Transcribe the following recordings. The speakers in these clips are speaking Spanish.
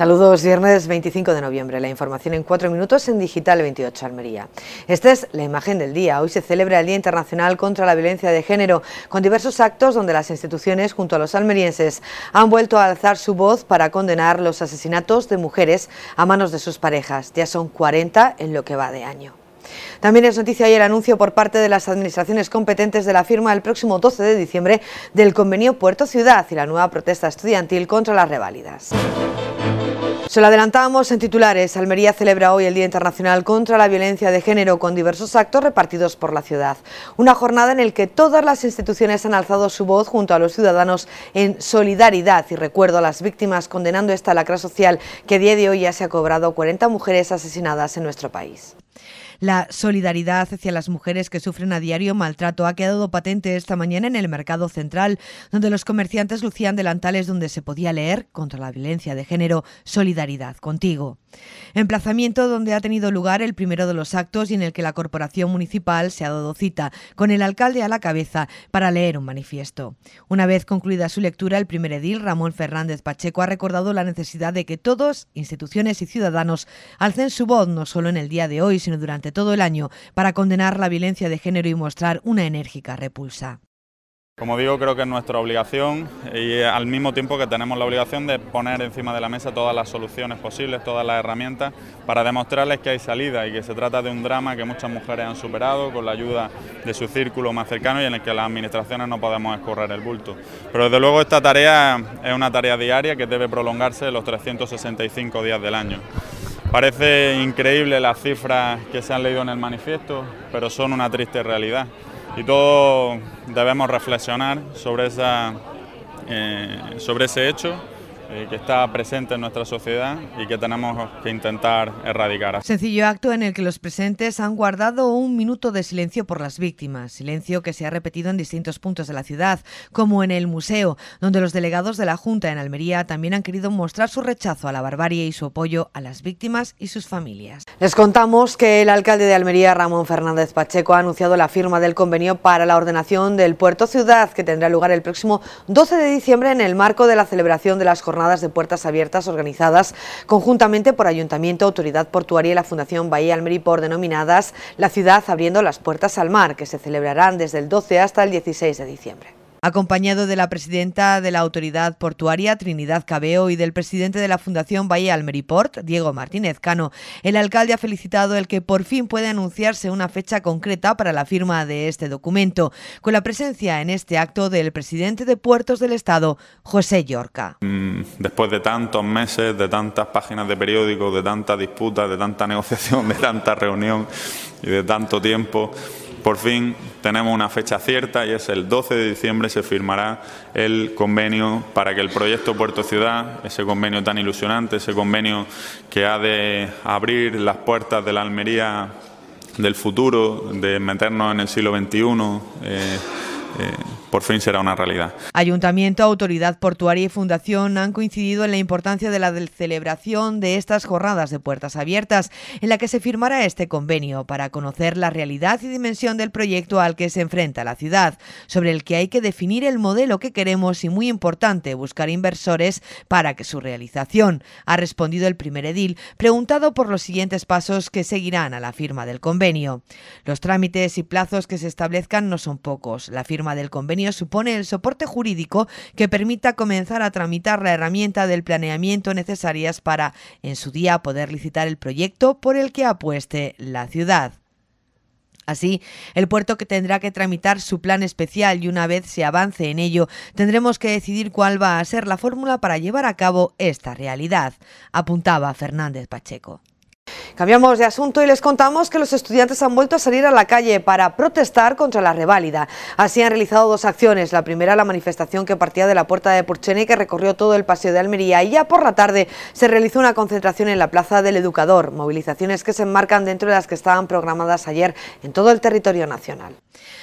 Saludos, viernes 25 de noviembre. La información en cuatro minutos en Digital 28 Almería. Esta es la imagen del día. Hoy se celebra el Día Internacional contra la Violencia de Género, con diversos actos donde las instituciones, junto a los almerienses, han vuelto a alzar su voz para condenar los asesinatos de mujeres a manos de sus parejas. Ya son 40 en lo que va de año. También es noticia hoy el anuncio por parte de las administraciones competentes de la firma el próximo 12 de diciembre del convenio Puerto Ciudad y la nueva protesta estudiantil contra las reválidas. Se lo adelantamos en titulares. Almería celebra hoy el Día Internacional contra la Violencia de Género con diversos actos repartidos por la ciudad. Una jornada en la que todas las instituciones han alzado su voz junto a los ciudadanos en solidaridad y recuerdo a las víctimas condenando esta lacra social que día de hoy ya se ha cobrado 40 mujeres asesinadas en nuestro país. La solidaridad hacia las mujeres que sufren a diario maltrato ha quedado patente esta mañana en el mercado central, donde los comerciantes lucían delantales donde se podía leer contra la violencia de género, solidaridad contigo. Emplazamiento donde ha tenido lugar el primero de los actos y en el que la corporación municipal se ha dado cita con el alcalde a la cabeza para leer un manifiesto. Una vez concluida su lectura, el primer edil, Ramón Fernández Pacheco, ha recordado la necesidad de que todos, instituciones y ciudadanos, alcen su voz no solo en el día de hoy, sino durante todo el año para condenar la violencia de género y mostrar una enérgica repulsa. Como digo, creo que es nuestra obligación y al mismo tiempo que tenemos la obligación de poner encima de la mesa todas las soluciones posibles, todas las herramientas para demostrarles que hay salida y que se trata de un drama que muchas mujeres han superado con la ayuda de su círculo más cercano y en el que las administraciones no podemos escorrer el bulto. Pero desde luego esta tarea es una tarea diaria que debe prolongarse los 365 días del año. Parece increíble las cifras que se han leído en el manifiesto, pero son una triste realidad. Y todos debemos reflexionar sobre, esa, eh, sobre ese hecho que está presente en nuestra sociedad y que tenemos que intentar erradicar. Sencillo acto en el que los presentes han guardado un minuto de silencio por las víctimas, silencio que se ha repetido en distintos puntos de la ciudad, como en el museo, donde los delegados de la Junta en Almería también han querido mostrar su rechazo a la barbarie y su apoyo a las víctimas y sus familias. Les contamos que el alcalde de Almería, Ramón Fernández Pacheco, ha anunciado la firma del convenio para la ordenación del puerto ciudad que tendrá lugar el próximo 12 de diciembre en el marco de la celebración de las de puertas abiertas organizadas conjuntamente por Ayuntamiento, Autoridad Portuaria y la Fundación Bahía por denominadas La Ciudad Abriendo las Puertas al Mar, que se celebrarán desde el 12 hasta el 16 de diciembre acompañado de la presidenta de la autoridad portuaria, Trinidad Cabeo, y del presidente de la Fundación Bahía Almeriport, Diego Martínez Cano. El alcalde ha felicitado el que por fin puede anunciarse una fecha concreta para la firma de este documento, con la presencia en este acto del presidente de Puertos del Estado, José Yorca. Mm, después de tantos meses, de tantas páginas de periódicos, de tanta disputa, de tanta negociación, de tanta reunión y de tanto tiempo, por fin tenemos una fecha cierta y es el 12 de diciembre se firmará el convenio para que el proyecto Puerto Ciudad, ese convenio tan ilusionante, ese convenio que ha de abrir las puertas de la Almería del futuro, de meternos en el siglo XXI por fin será una realidad. Ayuntamiento, Autoridad Portuaria y Fundación han coincidido en la importancia de la celebración de estas jornadas de puertas abiertas, en la que se firmará este convenio para conocer la realidad y dimensión del proyecto al que se enfrenta la ciudad, sobre el que hay que definir el modelo que queremos y, muy importante, buscar inversores para que su realización. Ha respondido el primer edil, preguntado por los siguientes pasos que seguirán a la firma del convenio. Los trámites y plazos que se establezcan no son pocos. La firma del convenio supone el soporte jurídico que permita comenzar a tramitar la herramienta del planeamiento necesarias para, en su día, poder licitar el proyecto por el que apueste la ciudad. Así, el puerto que tendrá que tramitar su plan especial y una vez se avance en ello, tendremos que decidir cuál va a ser la fórmula para llevar a cabo esta realidad, apuntaba Fernández Pacheco. Cambiamos de asunto y les contamos que los estudiantes han vuelto a salir a la calle para protestar contra la reválida. Así han realizado dos acciones. La primera, la manifestación que partía de la puerta de Porchene que recorrió todo el paseo de Almería y ya por la tarde se realizó una concentración en la Plaza del Educador, movilizaciones que se enmarcan dentro de las que estaban programadas ayer en todo el territorio nacional.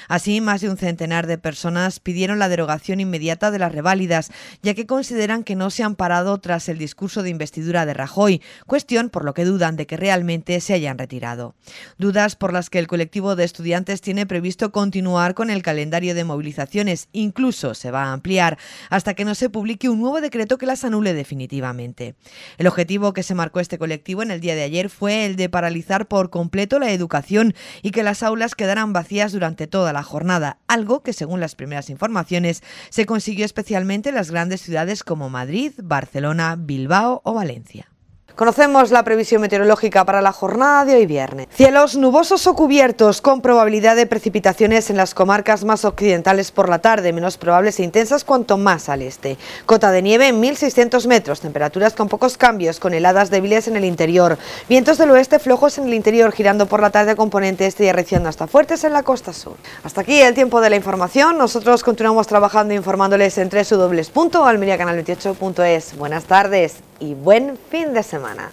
Así, más de un centenar de personas pidieron la derogación inmediata de las reválidas, ya que consideran que no se han parado tras el discurso de investidura de Rajoy, cuestión por lo que dudan de que realmente se hayan retirado. Dudas por las que el colectivo de estudiantes tiene previsto continuar con el calendario de movilizaciones, incluso se va a ampliar hasta que no se publique un nuevo decreto que las anule definitivamente. El objetivo que se marcó este colectivo en el día de ayer fue el de paralizar por completo la educación y que las aulas quedaran vacías durante toda la jornada, algo que según las primeras informaciones se consiguió especialmente en las grandes ciudades como Madrid, Barcelona, Bilbao o Valencia. Conocemos la previsión meteorológica para la jornada de hoy viernes. Cielos nubosos o cubiertos con probabilidad de precipitaciones en las comarcas más occidentales por la tarde, menos probables e intensas cuanto más al este. Cota de nieve en 1.600 metros, temperaturas con pocos cambios, con heladas débiles en el interior. Vientos del oeste flojos en el interior, girando por la tarde a componente este y arreciando hasta fuertes en la costa sur. Hasta aquí el tiempo de la información. Nosotros continuamos trabajando e informándoles en www.almeriacanal28.es. Buenas tardes y buen fin de semana.